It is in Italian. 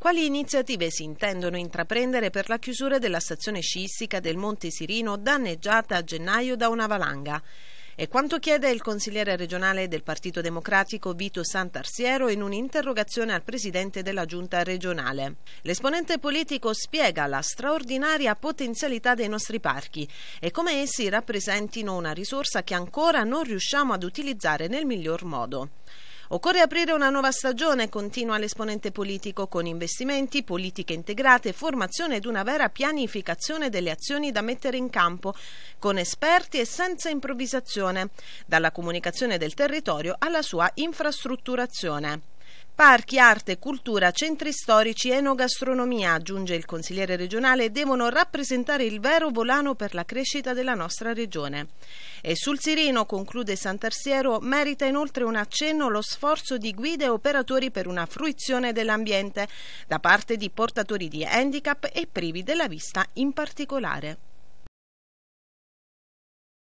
Quali iniziative si intendono intraprendere per la chiusura della stazione sciistica del Monte Sirino danneggiata a gennaio da una valanga? E quanto chiede il consigliere regionale del Partito Democratico Vito Santarsiero in un'interrogazione al presidente della giunta regionale. L'esponente politico spiega la straordinaria potenzialità dei nostri parchi e come essi rappresentino una risorsa che ancora non riusciamo ad utilizzare nel miglior modo. Occorre aprire una nuova stagione, continua l'esponente politico, con investimenti, politiche integrate, formazione ed una vera pianificazione delle azioni da mettere in campo, con esperti e senza improvvisazione, dalla comunicazione del territorio alla sua infrastrutturazione. Parchi, arte, cultura, centri storici, enogastronomia, aggiunge il consigliere regionale, devono rappresentare il vero volano per la crescita della nostra regione. E sul Sirino, conclude Sant'Arsiero, merita inoltre un accenno lo sforzo di guide e operatori per una fruizione dell'ambiente da parte di portatori di handicap e privi della vista in particolare.